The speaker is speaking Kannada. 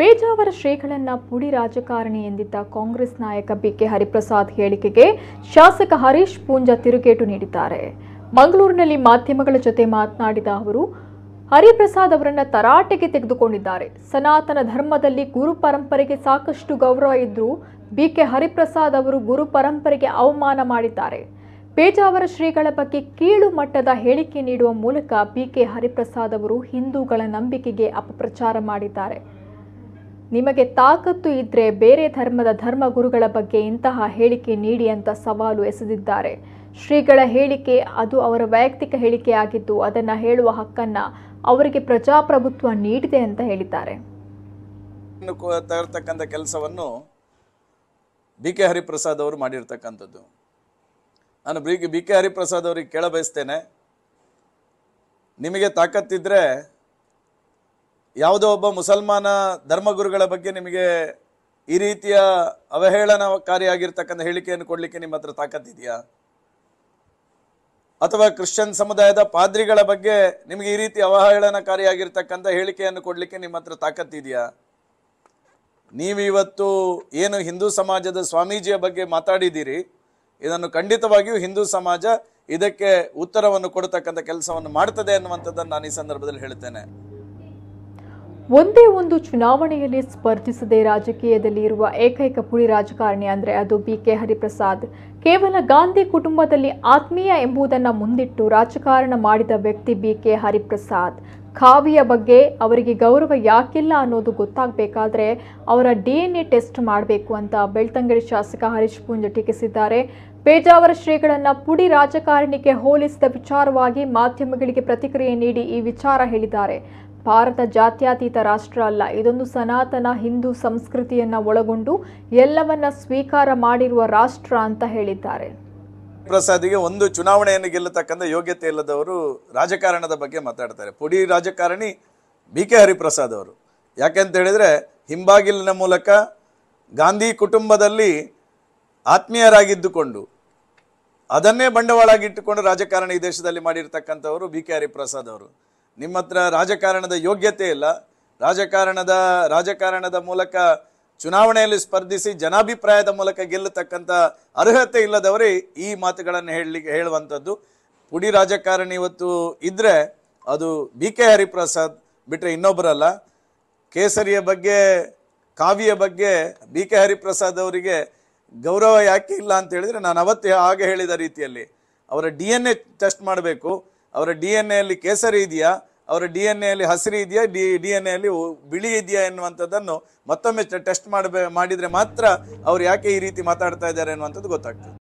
ಪೇಜಾವರ ಶ್ರೀಗಳನ್ನ ಪುಡಿ ರಾಜಕಾರಣಿ ಎಂದಿದ್ದ ಕಾಂಗ್ರೆಸ್ ನಾಯಕ ಬಿ ಕೆ ಹರಿಪ್ರಸಾದ್ ಹೇಳಿಕೆಗೆ ಶಾಸಕ ಹರೀಶ್ ಪೂಂಜಾ ತಿರುಗೇಟು ನೀಡಿದ್ದಾರೆ ಮಂಗಳೂರಿನಲ್ಲಿ ಮಾಧ್ಯಮಗಳ ಜೊತೆ ಮಾತನಾಡಿದ ಅವರು ಹರಿಪ್ರಸಾದ್ ಅವರನ್ನ ತರಾಟೆಗೆ ತೆಗೆದುಕೊಂಡಿದ್ದಾರೆ ಸನಾತನ ಧರ್ಮದಲ್ಲಿ ಗುರು ಪರಂಪರೆಗೆ ಸಾಕಷ್ಟು ಗೌರವ ಇದ್ದರೂ ಬಿಕೆ ಹರಿಪ್ರಸಾದ್ ಅವರು ಗುರು ಪರಂಪರೆಗೆ ಅವಮಾನ ಮಾಡಿದ್ದಾರೆ ಪೇಜಾವರ ಶ್ರೀಗಳ ಬಗ್ಗೆ ಕೀಳು ಮಟ್ಟದ ಹೇಳಿಕೆ ನೀಡುವ ಮೂಲಕ ಬಿಕೆ ಹರಿಪ್ರಸಾದ್ ಅವರು ಹಿಂದೂಗಳ ನಂಬಿಕೆಗೆ ಅಪಪ್ರಚಾರ ಮಾಡಿದ್ದಾರೆ ನಿಮಗೆ ತಾಕತ್ತು ಇದ್ದರೆ ಬೇರೆ ಧರ್ಮದ ಗುರುಗಳ ಬಗ್ಗೆ ಇಂತಹ ಹೇಳಿಕೆ ನೀಡಿ ಅಂತ ಸವಾಲು ಎಸೆದಿದ್ದಾರೆ ಶ್ರೀಗಳ ಹೇಳಿಕೆ ಅದು ಅವರ ವೈಯಕ್ತಿಕ ಆಗಿದ್ದು ಅದನ್ನು ಹೇಳುವ ಹಕ್ಕನ್ನು ಅವರಿಗೆ ಪ್ರಜಾಪ್ರಭುತ್ವ ನೀಡಿದೆ ಅಂತ ಹೇಳಿದ್ದಾರೆ ಕೆಲಸವನ್ನು ಬಿ ಕೆ ಹರಿಪ್ರಸಾದ್ ಅವರು ಮಾಡಿರ್ತಕ್ಕಂಥದ್ದು ನಾನು ಬಿ ಕೆ ಹರಿಪ್ರಸಾದ್ ಅವರಿಗೆ ಕೇಳಬಯಸ್ತೇನೆ ನಿಮಗೆ ತಾಕತ್ತಿದ್ರೆ ಯಾವುದೋ ಒಬ್ಬ ಮುಸಲ್ಮಾನ ಧರ್ಮಗುರುಗಳ ಬಗ್ಗೆ ನಿಮಗೆ ಈ ರೀತಿಯ ಅವಹೇಳನಕಾರಿಯಾಗಿರ್ತಕ್ಕಂಥ ಹೇಳಿಕೆಯನ್ನು ಕೊಡಲಿಕ್ಕೆ ನಿಮ್ಮ ಹತ್ರ ತಾಕತ್ತಿದೆಯಾ ಅಥವಾ ಕ್ರಿಶ್ಚಿಯನ್ ಸಮುದಾಯದ ಪಾದ್ರಿಗಳ ಬಗ್ಗೆ ನಿಮಗೆ ಈ ರೀತಿ ಅವಹೇಳನಕಾರಿಯಾಗಿರ್ತಕ್ಕಂಥ ಹೇಳಿಕೆಯನ್ನು ಕೊಡಲಿಕ್ಕೆ ನಿಮ್ಮ ಹತ್ರ ತಾಕತ್ತಿದೆಯಾ ನೀವಿವತ್ತು ಏನು ಹಿಂದೂ ಸಮಾಜದ ಸ್ವಾಮೀಜಿಯ ಬಗ್ಗೆ ಮಾತಾಡಿದ್ದೀರಿ ಇದನ್ನು ಖಂಡಿತವಾಗಿಯೂ ಹಿಂದೂ ಸಮಾಜ ಇದಕ್ಕೆ ಉತ್ತರವನ್ನು ಕೊಡತಕ್ಕಂಥ ಕೆಲಸವನ್ನು ಮಾಡ್ತದೆ ಅನ್ನುವಂಥದ್ದನ್ನು ನಾನು ಈ ಸಂದರ್ಭದಲ್ಲಿ ಹೇಳ್ತೇನೆ ಒಂದೇ ಒಂದು ಚುನಾವಣೆಯಲ್ಲಿ ಸ್ಪರ್ಧಿಸದೆ ರಾಜಕೀಯದಲ್ಲಿ ಇರುವ ಏಕೈಕ ಪುಡಿ ರಾಜಕಾರಣಿ ಅಂದರೆ ಅದು ಬಿ ಕೆ ಹರಿಪ್ರಸಾದ್ ಕೇವಲ ಗಾಂಧಿ ಕುಟುಂಬದಲ್ಲಿ ಆತ್ಮೀಯ ಎಂಬುದನ್ನು ಮುಂದಿಟ್ಟು ರಾಜಕಾರಣ ಮಾಡಿದ ವ್ಯಕ್ತಿ ಬಿ ಕೆ ಹರಿಪ್ರಸಾದ್ ಖಾವಿಯ ಬಗ್ಗೆ ಅವರಿಗೆ ಗೌರವ ಯಾಕಿಲ್ಲ ಅನ್ನೋದು ಗೊತ್ತಾಗಬೇಕಾದ್ರೆ ಅವರ ಡಿ ಎನ್ ಎ ಟೆಸ್ಟ್ ಮಾಡಬೇಕು ಅಂತ ಬೆಳ್ತಂಗಡಿ ಶಾಸಕ ಹರೀಶ್ ಪುಂಜ ಟೀಕಿಸಿದ್ದಾರೆ ಪೇಜಾವರ ಶ್ರೀಗಳನ್ನು ಪುಡಿ ರಾಜಕಾರಣಿಗೆ ಹೋಲಿಸಿದ ವಿಚಾರವಾಗಿ ಮಾಧ್ಯಮಗಳಿಗೆ ಪ್ರತಿಕ್ರಿಯೆ ನೀಡಿ ಈ ವಿಚಾರ ಹೇಳಿದ್ದಾರೆ ಭಾರತ ಜಾತ್ಯತೀತ ರಾಷ್ಟ್ರ ಅಲ್ಲ ಇದೊಂದು ಸನಾತನ ಹಿಂದೂ ಸಂಸ್ಕೃತಿಯನ್ನು ಒಳಗೊಂಡು ಎಲ್ಲವನ್ನ ಸ್ವೀಕಾರ ಮಾಡಿರುವ ರಾಷ್ಟ್ರ ಅಂತ ಹೇಳಿದ್ದಾರೆ ಪ್ರಸಾದಿಗೆ ಒಂದು ಚುನಾವಣೆಯನ್ನು ಗೆಲ್ಲತಕ್ಕಂಥ ಯೋಗ್ಯತೆ ಇಲ್ಲದವರು ರಾಜಕಾರಣದ ಬಗ್ಗೆ ಮಾತಾಡ್ತಾರೆ ಪುಡಿ ರಾಜಕಾರಣಿ ಬಿ ಕೆ ಹರಿಪ್ರಸಾದ್ ಅವರು ಯಾಕೆಂತ ಹೇಳಿದ್ರೆ ಹಿಂಬಾಗಿಲಿನ ಮೂಲಕ ಗಾಂಧಿ ಕುಟುಂಬದಲ್ಲಿ ಆತ್ಮೀಯರಾಗಿದ್ದುಕೊಂಡು ಅದನ್ನೇ ಆಗಿಟ್ಟುಕೊಂಡು ರಾಜಕಾರಣ ಈ ದೇಶದಲ್ಲಿ ಮಾಡಿರ್ತಕ್ಕಂಥವರು ಬಿ ಕೆ ಹರಿಪ್ರಸಾದ್ ಅವರು ನಿಮ್ಮ ಹತ್ರ ರಾಜಕಾರಣದ ಯೋಗ್ಯತೆ ಇಲ್ಲ ರಾಜಕಾರಣದ ರಾಜಕಾರಣದ ಮೂಲಕ ಚುನಾವಣೆಯಲ್ಲಿ ಸ್ಪರ್ಧಿಸಿ ಜನಾಭಿಪ್ರಾಯದ ಮೂಲಕ ಗೆಲ್ಲತಕ್ಕಂಥ ಅರ್ಹತೆ ಇಲ್ಲದವರೇ ಈ ಮಾತುಗಳನ್ನು ಹೇಳಲಿಕ್ಕೆ ಹೇಳುವಂಥದ್ದು ಪುಡಿ ರಾಜಕಾರಣಿ ಇವತ್ತು ಇದ್ದರೆ ಅದು ಬಿ ಕೆ ಹರಿಪ್ರಸಾದ್ ಬಿಟ್ಟರೆ ಇನ್ನೊಬ್ಬರಲ್ಲ ಕೇಸರಿಯ ಬಗ್ಗೆ ಕಾವ್ಯ ಬಗ್ಗೆ ಬಿ ಕೆ ಹರಿಪ್ರಸಾದ್ ಅವರಿಗೆ ಗೌರವ ಯಾಕೆ ಇಲ್ಲ ಅಂತ ಹೇಳಿದರೆ ನಾನು ಅವತ್ತು ಹಾಗೆ ಹೇಳಿದ ರೀತಿಯಲ್ಲಿ ಅವರ ಡಿ ಎನ್ ಎ ಟೆಸ್ಟ್ ಮಾಡಬೇಕು ಅವರ ಡಿ ಎನ್ ಎಲ್ಲಿ ಕೇಸರಿ ಇದೆಯಾ ಅವರ ಡಿ ಎನ್ ಎಲ್ಲಿ ಹಸಿರು ಇದೆಯಾ ಡಿ ಡಿ ಎನ್ ಎಲ್ಲಿ ಬಿಳಿ ಇದೆಯಾ ಎನ್ನುವಂಥದ್ದನ್ನು ಮತ್ತೊಮ್ಮೆ ಟೆಸ್ಟ್ ಮಾಡಬೇ ಮಾಡಿದರೆ ಮಾತ್ರ ಅವ್ರು ಯಾಕೆ ಈ ರೀತಿ ಮಾತಾಡ್ತಾ ಇದ್ದಾರೆ ಅನ್ನುವಂಥದ್ದು ಗೊತ್ತಾಗ್ತದೆ